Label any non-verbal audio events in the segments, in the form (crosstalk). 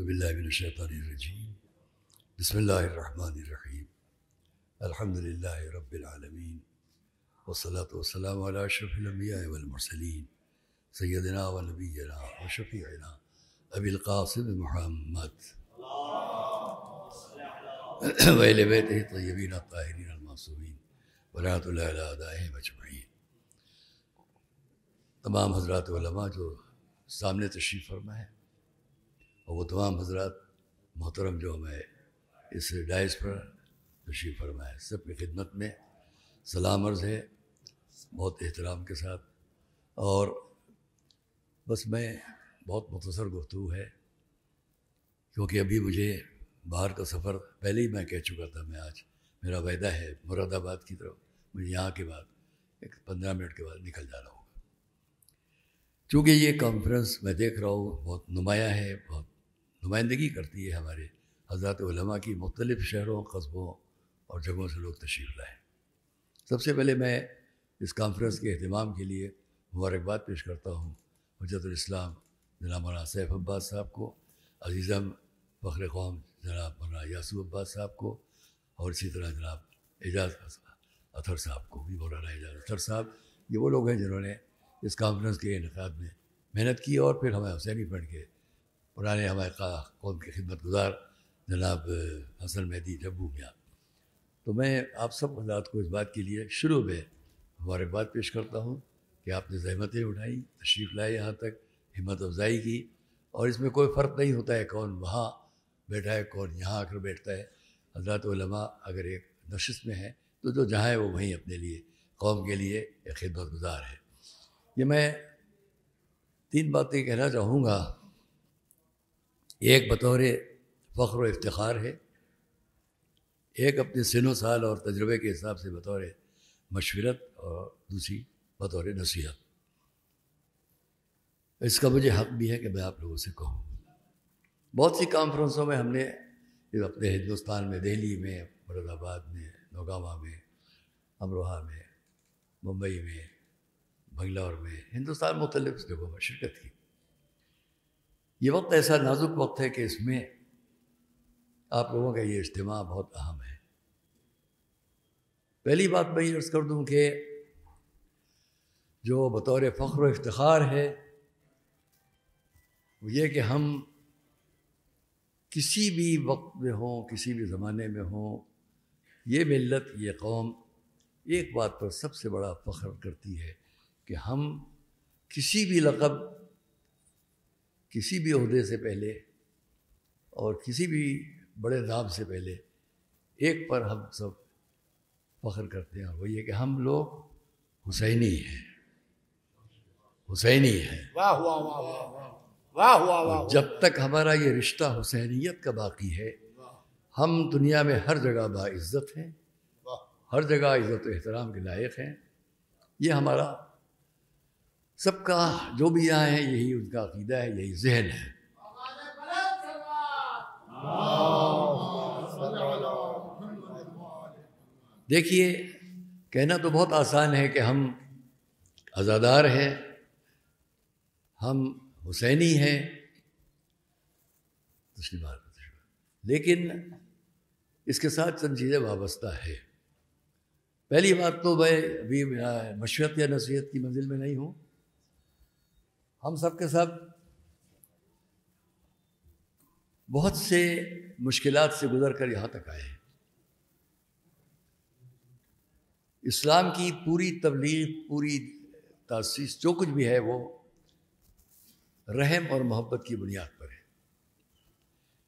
أعوذ بالله من الشيطان الرجيم بسم الله الرحمن الرحيم الحمد لله رب العالمين والصلاة والسلام على أشرف الأنبياء والمرسلين سيدنا ونبينا وشفيعنا أبي القاسم محمد (clears throat) وإلى بيته الطيبين الطاهرين المعصومين ولاة الله على أدائهم أجمعين تمام حضرات علماء جو سامنے تشریف ہے और वो तमाम हजरात मोहतरम जो हमें इस डाइस पर तशीफ फरमाए सब की खिदमत में सलाम अर्ज़ है बहुत एहतराम के साथ और बस मैं बहुत मुख्तर गुफ्तु है क्योंकि अभी मुझे बाहर का सफ़र पहले ही मैं कह चुका था मैं आज मेरा वायदा है मुरादाबाद की तरफ मुझे यहाँ के बाद एक पंद्रह मिनट के बाद निकल जाना होगा चूँकि ये कॉन्फ्रेंस मैं देख रहा हूँ बहुत नुमाया है बहुत नुमाइंदगी करती है हमारे हजरत उलमा की मुख्तलिफ़ शहरों कस्बों और जगहों से लोग तशरीफ़ लाए सबसे पहले मैं इस कॉन्फ्रेंस के अहतमाम के लिए मुबारकबाद पेश करता हूँ हजरतलाम जना मौलाना सैफ अब्बास साहब को अजीज़म फ़ख्र कौम जनाब मौलाना यासू अब्बास साहब को और इसी तरह जनाब एजाज अथर साहब को भी मौलाना एजाज अथर साहब ये वो लोग हैं जिन्होंने इस कॉन्फ्रेंस के इनका में मेहनत की और फिर हमें हुसैनी फंड के पुराने हमारे का कौन के खिदमत गुजार जनाब हसन मेहदी जब्बू मियाँ तो मैं आप सब हजरात को इस बात के लिए शुरू में मुबारकबाद पेश करता हूँ कि आपने जहमतें उठाई तशरीफ़ लाए यहाँ तक हिम्मत अफजाई की और इसमें कोई फ़र्क नहीं होता है कौन वहाँ बैठा है कौन यहाँ आकर बैठता है हजरत अगर एक नशस्त में है तो जो जहाँ है वो वहीं अपने लिए कौम के लिए एक खिदमत गुजार है ये मैं तीन बातें कहना चाहूँगा एक बतौर फ़ख्र इफ्तार है एक अपने सिनो साल और तजर्बे के हिसाब से बतौर मशवरत और दूसरी बतौर नसीहत इसका मुझे हक भी है कि मैं आप लोगों से कहूँ बहुत सी कॉन्फ्रेंसों में हमने अपने हिंदुस्तान में दिल्ली में मुरादाबाद में नोगावा में अमरोहा में मुंबई में बंगलौर में हिंदुस्तान मुख्तलिफ जगहों में शिरकत की ये वक्त ऐसा नाजुक वक्त है कि इसमें आप लोगों का ये इज्तम बहुत अहम है पहली बात मैं ये अर्ज़ कर दूँ कि जो बतौर फ़ख्र इफ्तार है वो ये कि हम किसी भी वक्त में हों किसी भी ज़माने में हों ये मिलत ये कौम एक बात पर सबसे बड़ा फ़ख्र करती है कि हम किसी भी लकब किसी भी अहदे से पहले और किसी भी बड़े नाम से पहले एक पर हम सब फख्र करते हैं वो ये कि हम लोग हुसैनी हैं हुसैनी हैं वाह वाह वाह वाह वाह वाह वाह जब तक हमारा ये रिश्ता हुसैनियत का बाकी है हम दुनिया में हर जगह बाज़्ज़त हैं हर जगह इज़्ज़त एहतराम के लायक हैं ये हमारा सबका जो भी यहाँ है यही उनका अकीदा है यही जहन है देखिए कहना तो बहुत आसान है कि हम आज़ादार हैं हम हुसैनी हैं दूसरी बात लेकिन इसके साथ चंद चीज़ें वाबस्ता है पहली बात तो मैं अभी मशवत या नसीहत की मंजिल में नहीं हूँ हम सब के सब बहुत से मुश्किल से गुजर कर यहाँ तक आए हैं इस्लाम की पूरी तबलीग पूरी तसीस जो कुछ भी है वो रहम और मोहब्बत की बुनियाद पर है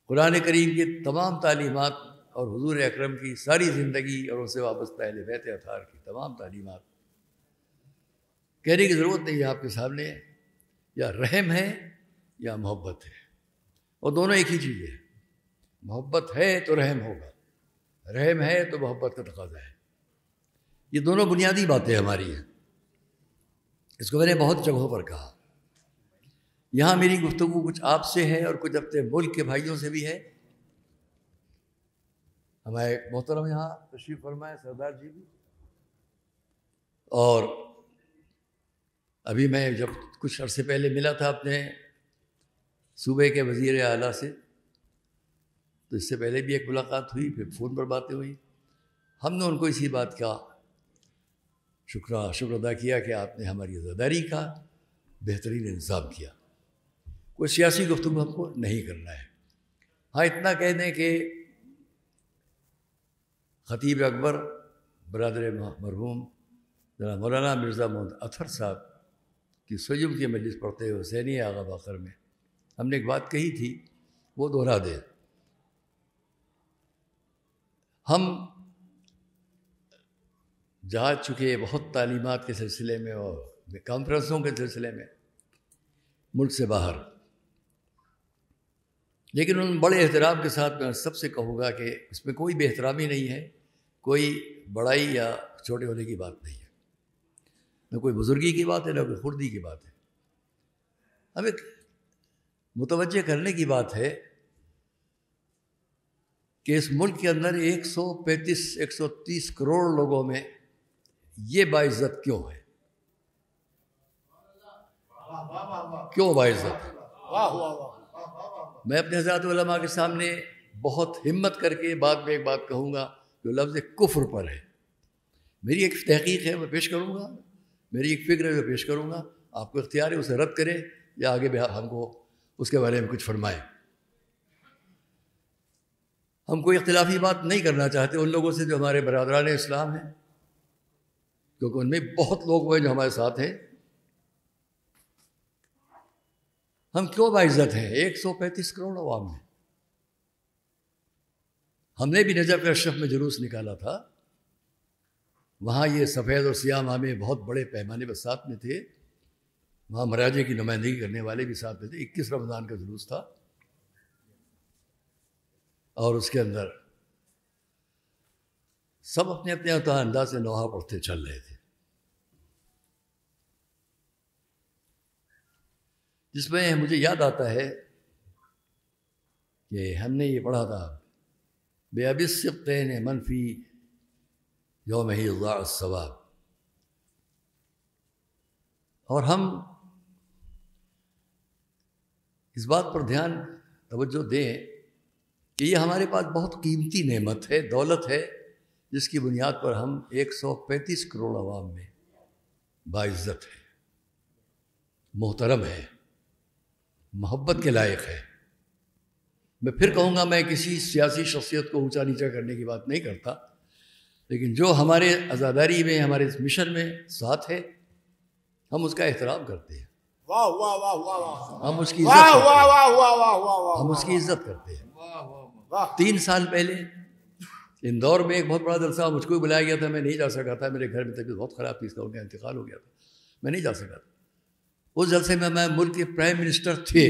कुरान करीम की तमाम तालीमत और हजूर अक्रम की सारी ज़िंदगी और उनसे वाबस्ता अहल बैत अथार की तमाम तालीमत कहने की ज़रूरत नहीं है आपके सामने या रहम है या मोहब्बत है और दोनों एक ही चीज़ है मोहब्बत है तो रहम होगा रहम है तो मोहब्बत का तकाजा है ये दोनों बुनियादी बातें हमारी हैं इसको मैंने बहुत जगहों पर कहा यहाँ मेरी गुफ्तु कुछ आपसे है और कुछ अपने मुल्क के भाइयों से भी है हमारे मोहतरम यहाँ तशरीफ फरमाए सरदार जी भी और अभी मैं जब कुछ अरसे पहले मिला था अपने सूबे के वज़ी अला से तो इससे पहले भी एक मुलाकात हुई फिर फ़ोन पर बातें हुई हमने उनको इसी बात का शुक्र शुक्र अदा किया कि आपने हमारी अजादारी का बेहतरीन इंतज़ाम किया कोई सियासी गुफ्तु हमको नहीं करना है हाँ इतना कह दें कि ख़तीब अकबर बरदर मरहूम जना मौलाना मिर्ज़ा मोहम्मद अथर साहब कि सजुब की मजलिस पढ़ते हुए हुसैनी आगा बाकर में हमने एक बात कही थी वो दोहरा दे हम जा चुके बहुत तालीमत के सिलसिले में और कॉन्फ्रेंसों के सिलसिले में मुल्क से बाहर लेकिन उन बड़े एहतराम के साथ मैं सबसे कहूँगा कि इसमें कोई बेहतरामी नहीं है कोई बड़ाई या छोटे होने की बात नहीं है ना कोई बुज़ुर्गी की बात है ना कोई खुर्दी की बात है अब एक मुतवजह करने की बात है कि इस मुल्क के अंदर 135 130 करोड़ लोगों में ये बाइज्जत क्यों है क्यों बाइज्जत मैं अपने हजरत के सामने बहुत हिम्मत करके बाद में एक बात कहूँगा जो लफ्ज़ कुफ्र पर है मेरी एक तहकीक है मैं पेश करूँगा मेरी एक फिक्र है जो पेश करूँगा आपको इख्तियार है उसे रद्द करें या आगे भी हमको उसके बारे में कुछ फरमाए हम कोई इख्तलाफी बात नहीं करना चाहते उन लोगों से जो हमारे बरदरान इस्लाम हैं क्योंकि उनमें बहुत लोग हुए हैं जो हमारे साथ हैं हम क्यों बाइज्जत हैं एक सौ पैंतीस करोड़ अवाम है हमने भी नजब अशरफ में जुलूस निकाला था वहाँ ये सफ़ेद और सियाह मामे बहुत बड़े पैमाने पर साथ में थे वहाँ महाराजे की नुमाइंदगी करने वाले भी साथ में थे इक्कीस रमज़ान का जुलूस था और उसके अंदर सब अपने अपने अंदाज से नोहा पढ़ते चल रहे थे जिसमें मुझे याद आता है कि हमने ये पढ़ा था बेअबिस मनफी योम ही सवाब और हम इस बात पर ध्यान तवज्जो दें कि ये हमारे पास बहुत कीमती नेमत है दौलत है जिसकी बुनियाद पर हम 135 करोड़ आवाम में बाइज्जत है मोहतरम है मोहब्बत के लायक है मैं फिर कहूँगा मैं किसी सियासी शख्सियत को ऊंचा नीचा करने की बात नहीं करता लेकिन जो हमारे आज़ादारी में हमारे इस मिशन में साथ है हम उसका एहतराम करते हैं हम उसकी हम उसकी इज्जत करते हैं तीन साल पहले इंदौर में एक बहुत बड़ा जलसा मुझको बुलाया गया था मैं नहीं जा सका था मेरे घर में तबीयत बहुत ख़राब थी इसका उनका इंतकाल हो गया था मैं नहीं जा सका था उस जलसे में मैं मुल्क के प्राइम मिनिस्टर थे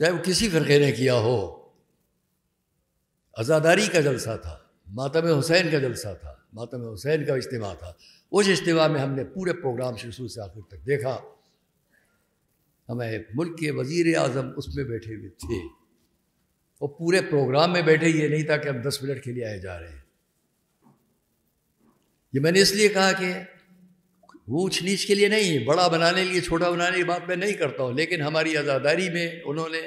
चाहे वो किसी फिर ने किया हो आज़ादारी का जलसा था मातम हुसैन का जलसा था मातम हुसैन का इज्तम था उस इज्तम में हमने पूरे प्रोग्राम से शुरू से आखिर तक देखा हमें मुल्क के वज़ी अजम उसमें बैठे हुए थे और पूरे प्रोग्राम में बैठे ये नहीं था कि हम दस मिनट के लिए आए जा रहे हैं ये मैंने इसलिए कहा कि ऊँच नीच के लिए नहीं बड़ा बनाने के लिए छोटा बनाने की बात मैं नहीं करता हूँ लेकिन हमारी आज़ादारी में उन्होंने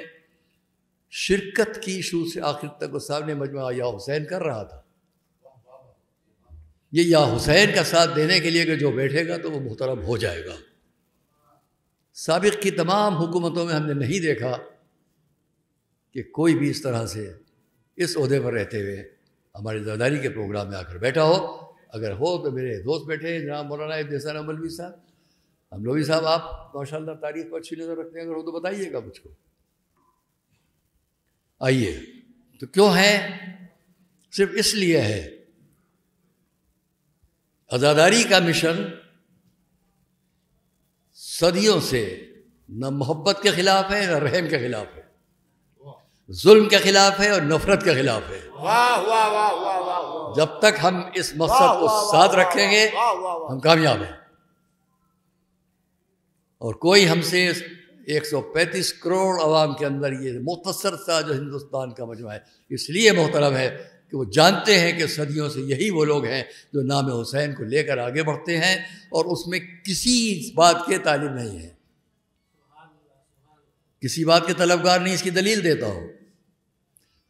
शिरकत की शुरू से आखिर तक वो सामने मजमा या हुसैन कर रहा था ये या हुसैन का साथ देने के लिए कि जो बैठेगा तो वो मोहतरम हो जाएगा सबक की तमाम हुकूमतों में हमने नहीं देखा कि कोई भी इस तरह से इस अहदे पर रहते हुए हमारे जरदारी के प्रोग्राम में आकर बैठा हो अगर हो तो मेरे दोस्त बैठे हैं जनाब मौलाना इब्दान अमलवी साहब हम लोवी साहब आप माशा तारीफ को अच्छी नज़र रखते हैं अगर हो तो बताइएगा मुझको आइए तो क्यों है सिर्फ इसलिए है आज़ादारी का मिशन सदियों से न मोहब्बत के खिलाफ है न रहम के खिलाफ है जुल्म के खिलाफ है और नफरत के खिलाफ है वाह वाह वाह वाह वाह जब तक हम इस मकसद को साथ रखेंगे हम कामयाब हैं और कोई हमसे 135 करोड़ आवाम के अंदर ये मुख्तर सा जो हिंदुस्तान का मजमा है इसलिए मोहतरम है कि वो जानते हैं कि सदियों से यही वो लोग हैं जो नाम हुसैन को लेकर आगे बढ़ते हैं और उसमें किसी बात के तालीम नहीं है किसी बात के तलबगार नहीं इसकी दलील देता हो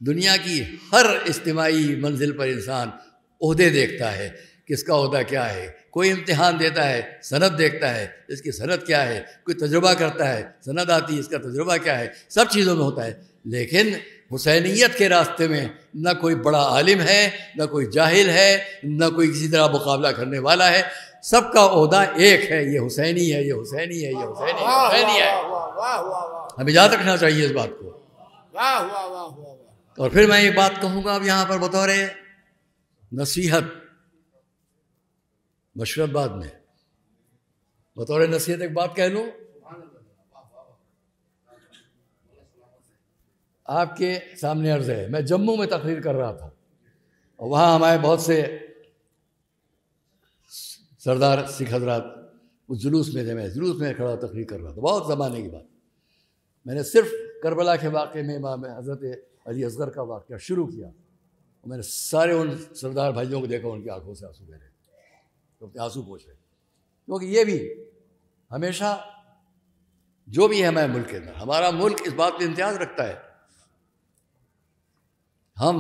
दुनिया की हर इज्तमाही मंजिल पर इंसान अहदे देखता है किसका होता क्या है कोई इम्तिहान देता है सनद देखता है तो इसकी सनद क्या है कोई तजुर्बा करता है सनद आती है इसका तजुर्बा क्या है सब चीज़ों में होता है लेकिन हुसैनीत के रास्ते में न कोई बड़ा आलिम है न कोई जाहिल है न कोई किसी तरह मुकाबला करने वाला है सबका अहदा एक है ये हुसैनी है ये हुसैनी है ये हुसैनी हुसैनी है हमें याद रखना चाहिए इस बात को और फिर मैं ये बात कहूँगा अब यहाँ पर बतौर नसीहत मशरत बाद में बतौर नसीहत एक बात कह लूँ आपके सामने अर्ज है मैं जम्मू में तकरीर कर रहा था और वहाँ हमारे बहुत से सरदार सिख हजरात उस जुलूस में थे मैं जुलूस में खड़ा तकरीर कर रहा था बहुत ज़माने की बात मैंने सिर्फ करबला के वाक़े में इमाम हज़रत अली असगर का वाक़ शुरू किया मैंने सारे उन सरदार भाइयों को देखा उनकी आंखों से आंसू बह रहे तो आंसू पोछ रहे क्योंकि ये भी हमेशा जो भी है हमारे मुल्क के अंदर हमारा मुल्क इस बात पर इम्तियाज रखता है हम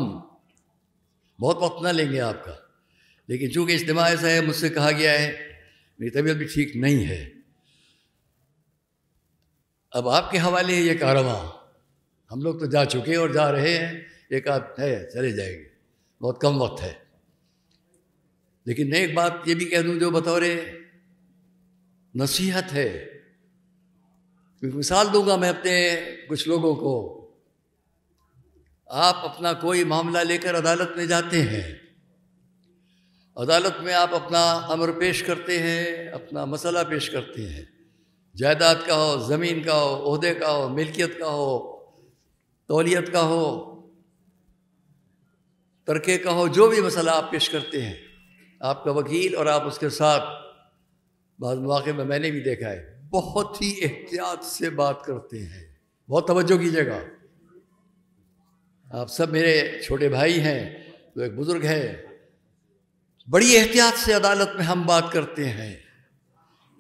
बहुत वक्त ना लेंगे आपका लेकिन चूंकि इज्तम ऐसा है मुझसे कहा गया है मेरी तबीयत भी ठीक नहीं है अब आपके हवाले ये कारवां हम लोग तो जा चुके और जा रहे हैं एक आध है चले जाएंगे बहुत कम वक्त है लेकिन मैं एक बात ये भी कह दूं जो बतौरे नसीहत है क्योंकि मिसाल दूंगा मैं अपने कुछ लोगों को आप अपना कोई मामला लेकर अदालत में जाते हैं अदालत में आप अपना अमर पेश करते हैं अपना मसला पेश करते हैं जायदाद का हो ज़मीन का हो अहदे का हो मिल्कियत का हो तोलियत का हो तरके का हो जो भी मसला आप पेश करते हैं आपका वकील और आप उसके साथ बाद मौके में मैंने भी देखा है बहुत ही एहतियात से बात करते हैं बहुत तवज्जो कीजिएगा आप सब मेरे छोटे भाई हैं तो एक बुज़ुर्ग है बड़ी एहतियात से अदालत में हम बात करते हैं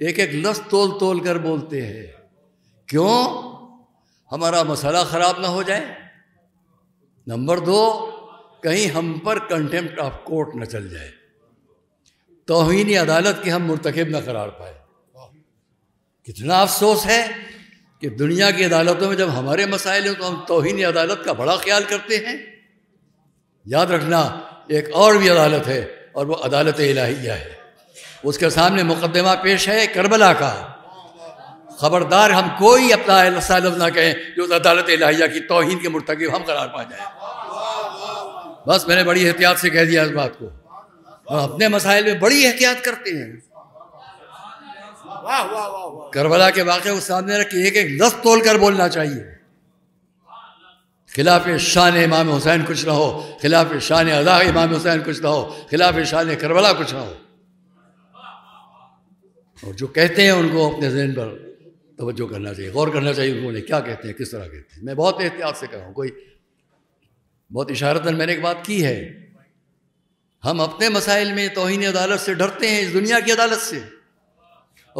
एक एक लफ्ज़ तोल तोल कर बोलते हैं क्यों हमारा मसाला ख़राब ना हो जाए नंबर दो कहीं हम पर कंटेम्प्ट ऑफ कोर्ट न चल जाए तोहनी अदालत के हम मुरतकब ना करार पाए कितना अफसोस है कि दुनिया की अदालतों में जब हमारे मसाइल हैं तो हम तोहनी अदालत का बड़ा ख्याल करते हैं याद रखना एक और भी अदालत है और वह अदालत इलाहिया है उसके सामने मुकदमा पेश है करबला का खबरदार हम कोई अपना सालफ ना कहें जो अदालत इलाहिया की तोहन के मुरतकब हम करार पा जाए बस मैंने बड़ी एहतियात से कह दिया इस बात को और अपने मसाइल में बड़ी एहतियात करते हैं वाह वाह वाह करबला के वाक़े उस सामने रख के एक एक लफ्ज़ तोल कर बोलना चाहिए खिलाफ शान इमाम हुसैन कुछ ना हो खिलाफ शान अदा इमाम हुसैन कुछ ना हो खिलाफ शान करबला कुछ ना हो और जो कहते हैं उनको अपने जहन पर तोज्जो करना चाहिए गौर करना चाहिए उन्होंने क्या कहते हैं किस तरह कहते हैं मैं बहुत एहतियात से कर रहा हूँ कोई बहुत इशारतन मैंने एक बात की है हम अपने मसाइल में तोहन अदालत से डरते हैं इस दुनिया की अदालत से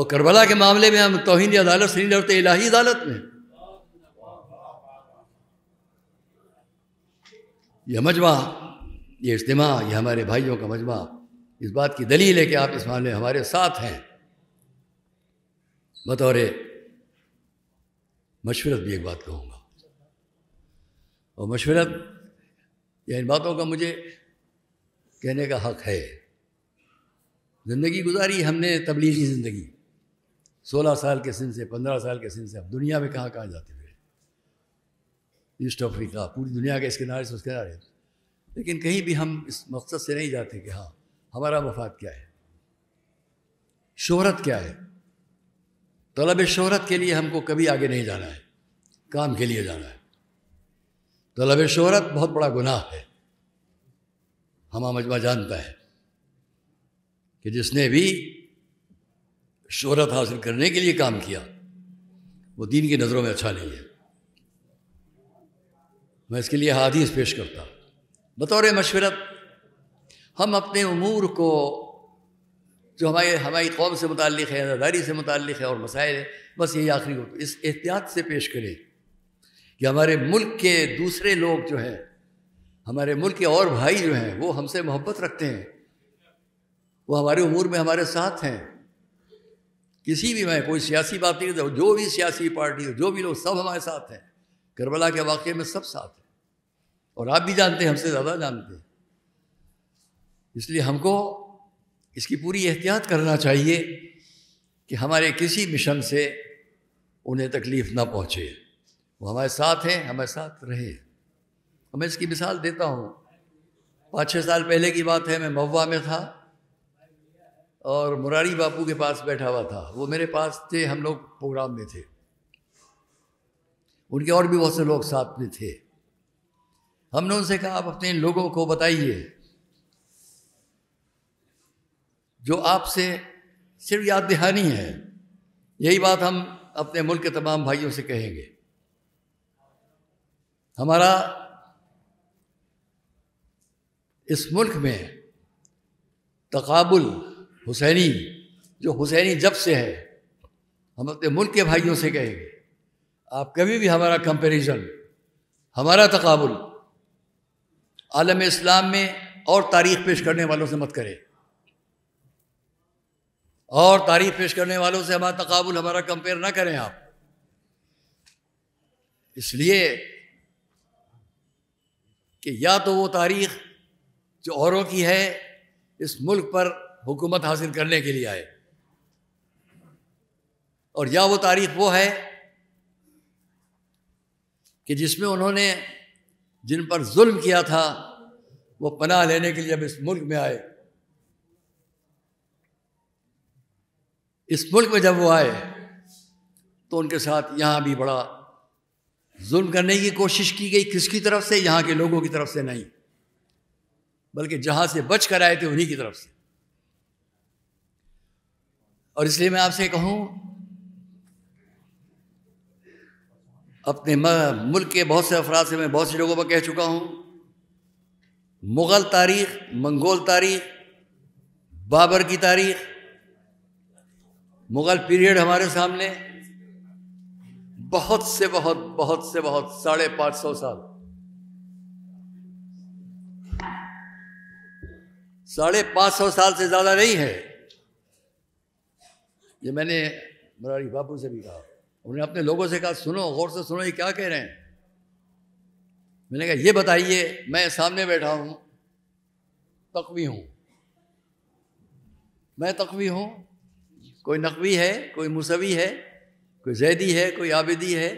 और करबला के मामले में हम तोहन अदालत से नहीं डरते इलाही अदालत में यह मजमा ये इज्तम यह हमारे भाइयों का मजमा इस बात की दलील है कि आप इस मामले हमारे साथ हैं बतौर मशवरत भी एक बात कहूँगा और मशवरत या इन बातों का मुझे कहने का हक है ज़िंदगी गुजारी हमने तबलीगी की ज़िंदगी सोलह साल के सिन से पंद्रह साल के सिन से अब दुनिया में कहाँ कहाँ जाते हुए ईस्ट अफ्रीका पूरी दुनिया के इस किनारे से उस किनारे लेकिन कहीं भी हम इस मकसद से नहीं जाते कि हाँ हमारा मफाद क्या है शोहरत क्या है तलब शोहरत के लिए हमको कभी आगे नहीं जाना है काम के लिए जाना है तलब शोहरत बहुत बड़ा गुनाह है हमारा मजमा जानता है कि जिसने भी शोहरत हासिल करने के लिए काम किया वो दीन की नज़रों में अच्छा नहीं है मैं इसके लिए हादीस पेश करता बतौर मशवरत हम अपने अमूर को जो हमारे हमारी कौम से मुतल है आज़ादारी से मुतल है और मसाइल है बस यही आखिरी इस एहतियात से पेश करें कि हमारे मुल्क के दूसरे लोग जो हैं हमारे मुल्क के और भाई जो हैं वो हमसे मोहब्बत रखते हैं वो हमारे उमूर में हमारे साथ हैं किसी भी में कोई सियासी बात नहीं करता जो भी सियासी पार्टी जो भी लोग सब हमारे साथ हैं करबला के वाक़े में सब साथ हैं और आप भी जानते हैं हमसे ज़्यादा जानते हैं इसलिए हमको इसकी पूरी एहतियात करना चाहिए कि हमारे किसी मिशन से उन्हें तकलीफ़ ना पहुँचे वो हमारे साथ हैं हमारे साथ रहे मैं इसकी मिसाल देता हूँ पाँच छः साल पहले की बात है मैं महुआ में था और मुरारी बापू के पास बैठा हुआ था वो मेरे पास थे हम लोग प्रोग्राम में थे उनके और भी बहुत से लोग साथ में थे हमने उनसे कहा आप अपने लोगों को बताइए जो आपसे सिर्फ याद दहानी है यही बात हम अपने मुल्क के तमाम भाइयों से कहेंगे हमारा इस मुल्क में तकबुल हुसैनी जो हुसैनी जब से है हम अपने मुल्क के भाइयों से कहेंगे आप कभी भी हमारा कंपैरिजन हमारा तकबुल आलम इस्लाम में और तारीख पेश करने वालों से मत करें और तारीफ पेश करने वालों से हमारा तकबुल हमारा कंपेयर ना करें आप इसलिए कि या तो वो तारीख जो औरों की है इस मुल्क पर हुकूमत हासिल करने के लिए आए और या वो तारीख वो है कि जिसमें उन्होंने जिन पर जुल्म किया था वो पनाह लेने के लिए अब इस मुल्क में आए इस मुल्क में जब वो आए तो उनके साथ यहाँ भी बड़ा जुल्म करने की कोशिश की गई किसकी तरफ से यहाँ के लोगों की तरफ से नहीं बल्कि जहां से बच कर आए थे उन्हीं की तरफ से और इसलिए मैं आपसे कहूं अपने मुल्क के बहुत से अफराद से मैं बहुत से लोगों पर कह चुका हूं मुग़ल तारीख मंगोल तारीख बाबर की तारीख मुग़ल पीरियड हमारे सामने बहुत से बहुत बहुत से बहुत साढ़े पाँच सौ साल साढ़े पाँच सौ साल से ज़्यादा नहीं है ये मैंने मुरारी बाबू से भी कहा उन्होंने अपने लोगों से कहा सुनो गौर से सुनो ये क्या कह रहे हैं मैंने कहा ये बताइए मैं सामने बैठा हूँ तकवी हूँ मैं तकवी हूँ कोई नकवी है कोई मुसवी है कोई जैदी है कोई आबिदी है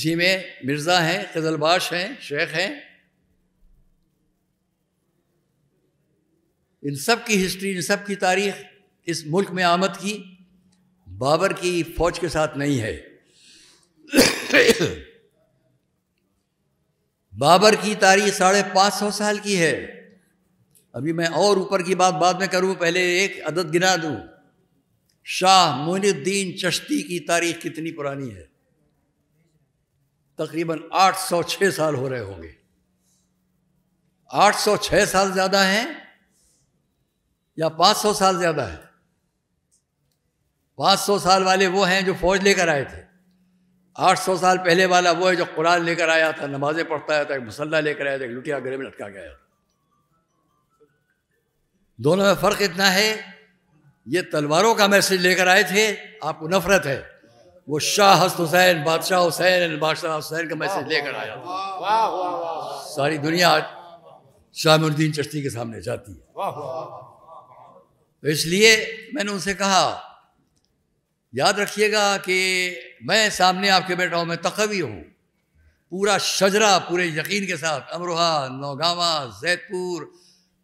इसी में मिर्ज़ा हैं कजलबाश हैं शेख हैं इन सब की हिस्ट्री इन सब की तारीख इस मुल्क में आमद की बाबर की फौज के साथ नहीं है (coughs) बाबर की तारीख साढ़े पाँच सौ साल की है अभी मैं और ऊपर की बात बाद में करूं पहले एक अदद गिना दूं शाह मोनुद्दीन चश्ती की तारीख कितनी पुरानी है तकरीबन 806 साल हो रहे होंगे 806 साल ज़्यादा हैं या 500 साल ज़्यादा है 500 साल वाले वो हैं जो फौज लेकर आए थे 800 साल पहले वाला वो है जो कुरान लेकर आया था नमाजें पढ़ता आया था एक मुसल्ला लेकर आया था एक लुटिया गले में लटका गया था दोनों में फ़र्क इतना है ये तलवारों का मैसेज लेकर आए थे आपको नफरत है वो शाह हस्त हुसैन बादशाह हुसैन बादशाह हुसैन का मैसेज लेकर आया था सारी दुनिया शाहमुद्दीन चश्ती के सामने जाती है तो इसलिए मैंने उनसे कहा याद रखिएगा कि मैं सामने आपके बैठा हूँ मैं तकवी हूँ पूरा शजरा पूरे यकीन के साथ अमरोहा नौगावा जैतपुर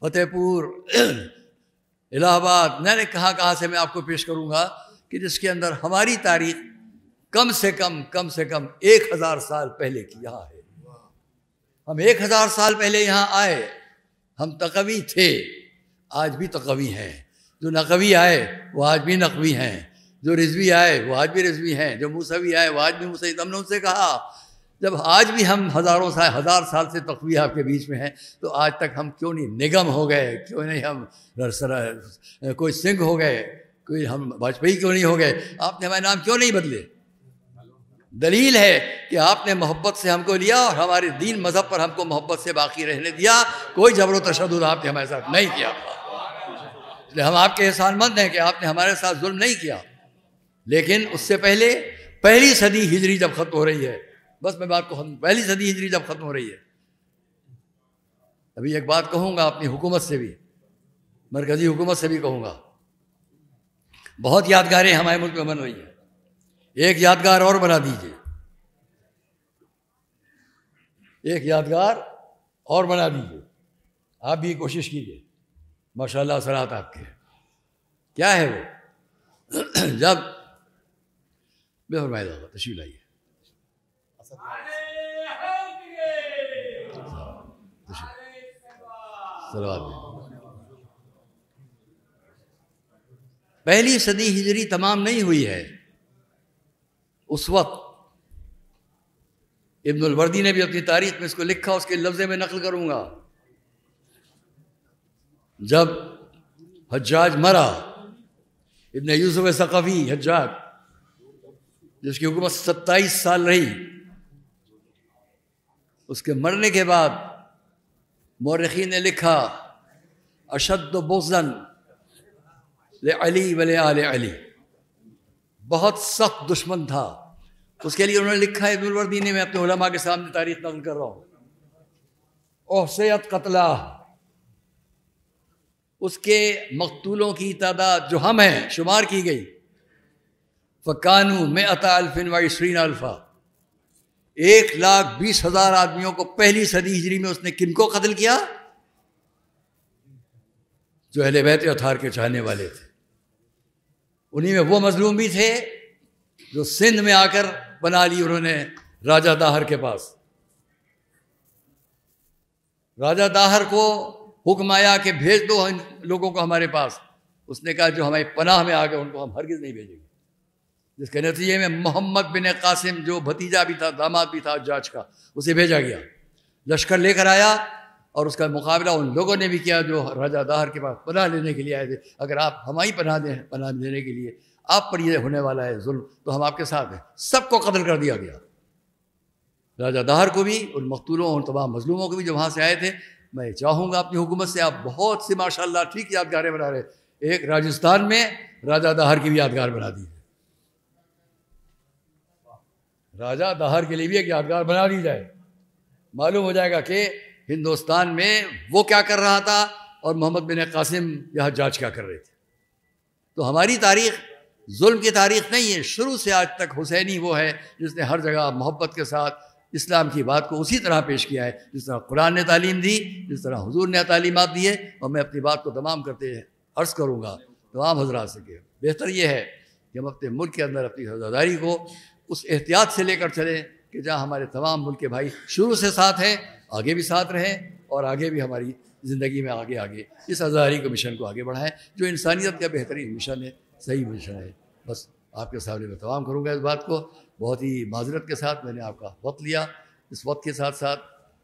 फतेहपुर (clears throat) इलाहाबाद मैंने कहाँ कहाँ से मैं आपको पेश करूँगा कि जिसके अंदर हमारी तारीख कम से कम कम से कम एक हज़ार साल पहले की यहाँ है हम एक हज़ार साल पहले यहाँ आए हम तकवी थे आज भी तकवी हैं जो नकवी आए वो आज भी नकवी हैं जो रिजवी आए वो आज भी रिजवी हैं जो मूसवी आए वो आज भी मूसवी हमने उनसे कहा जब आज भी हम हज़ारों साल हज़ार साल से तकवी आपके बीच में हैं तो आज तक हम क्यों नहीं निगम हो गए क्यों नहीं हम कोई सिंह हो गए कोई हम वाजपेयी क्यों नहीं हो गए आपने हमारे नाम क्यों नहीं बदले दलील है कि आपने मोहब्बत से हमको लिया और हमारे दीन मज़हब पर हमको मोहब्बत से बाकी रहने दिया कोई जबरो तशद आपने हमारे साथ नहीं किया हम आपके एहसान मंद हैं कि आपने हमारे साथ जुल्म नहीं किया लेकिन उससे पहले पहली सदी हिजरी जब खत्म हो रही है बस मैं बात को पहली सदी हिजरी जब खत्म हो रही है अभी एक बात कहूँगा अपनी हुकूमत से भी मरकज़ी हुकूमत से भी कहूँगा बहुत यादगारें हमारे मुल्क में बन रही हैं एक यादगार और बना दीजिए एक यादगार और बना दीजिए आप भी कोशिश कीजिए माशाल्लाह असरात आपके क्या है वो (clears throat) जब बेफरमाई दादा तशील आइए पहली सदी हिजरी तमाम नहीं हुई है उस वक्त वर्दी ने भी अपनी तारीख में इसको लिखा उसके लफ्जे में नकल करूंगा जब हज्जाज मरा इबन यूसुफ सकाफ़ी हज्जाज जिसकी हुकूमत सत्ताईस साल रही उसके मरने के बाद मौरखी ने लिखा अशद बोजन ले अली वले आल अली बहुत सख्त दुश्मन था उसके लिए उन्होंने लिखा है ने मैं अपने उलमा के सामने तारीख नकल कर रहा हूँ ओहसेत कतला उसके मकतूलों की तादाद जो हम हैं शुमार की गई फ़कानू में अता अल्फिन व अल्फ़ा एक लाख बीस हज़ार आदमियों को पहली सदी हिजरी में उसने किन को कत्ल किया जो अहल बैत अथार के चाहने वाले थे उन्हीं में वो मजलूम भी थे जो सिंध में आकर बना ली उन्होंने राजा दाहर के पास राजा दाहर को हुक्म आया कि भेज दो इन लोगों को हमारे पास उसने कहा जो हमारी पनाह में आ गए उनको हम हरगिज़ नहीं भेजेंगे जिसके नतीजे में मोहम्मद बिन कासिम जो भतीजा भी था दामाद भी था जाज का उसे भेजा गया लश्कर लेकर आया और उसका मुकाबला उन लोगों ने भी किया जो राजा दाहर के पास पनाह लेने के लिए आए थे अगर आप हमारी पनाह दें पनाह देने के लिए आप पर यह होने वाला है जुल्म तो हम आपके साथ हैं सबको कत्ल कर दिया गया राजा दाहर को भी उन मकतूलों और तमाम मजलूमों को भी जो वहाँ से आए थे मैं चाहूँगा आपकी हुकूमत से आप बहुत सी माशाल्लाह ठीक यादगारें बना रहे एक राजस्थान में राजा दहार की भी यादगार बना दी जाए राजा दहार के लिए भी एक यादगार बना दी जाए मालूम हो जाएगा कि हिंदुस्तान में वो क्या कर रहा था और मोहम्मद बिन कासिम यहाँ जांच क्या कर रहे थे तो हमारी तारीख जुल्म की तारीख नहीं है शुरू से आज तक हुसैनी वो है जिसने हर जगह मोहब्बत के साथ इस्लाम की बात को उसी तरह पेश किया है जिस तरह कुरान ने तालीम दी जिस तरह हजूर ने तालीमत दी है और मैं अपनी बात को तमाम करते अर्ज़ करूँगा तमाम हजरात से बेहतर ये है कि हम अपने मुल्क के अंदर अपनी हजादारी को उस एहतियात से लेकर चलें कि जहाँ हमारे तमाम मुल्क के भाई शुरू से साथ हैं आगे भी साथ रहें और आगे भी हमारी ज़िंदगी में आगे आगे इस आज़ादी के मिशन को आगे बढ़ाएं जो इंसानियत का बेहतरीन मिशन है सही मिशन है बस आपके सामने मैं तमाम करूँगा इस बात को बहुत ही माजरत के साथ मैंने आपका वक्त लिया इस वक्त के साथ साथ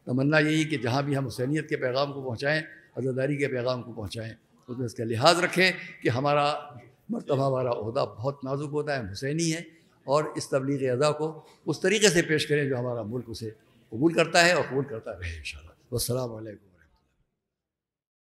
तमन्ना यही कि जहाँ भी हम हुसैनीत के पैगाम को पहुँचाएँ अजादारी के पैगाम को पहुँचाएँ उसमें इसका लिहाज रखें कि हमारा मरतबा हमारा अहदा बहुत नाजुक होता है हुसैनी है और इस तबलीग अदा को उस तरीके से पेश करें जो हमारा मुल्क उसे कबूल करता है और कबूल करता रहे इन शाला वालेकुम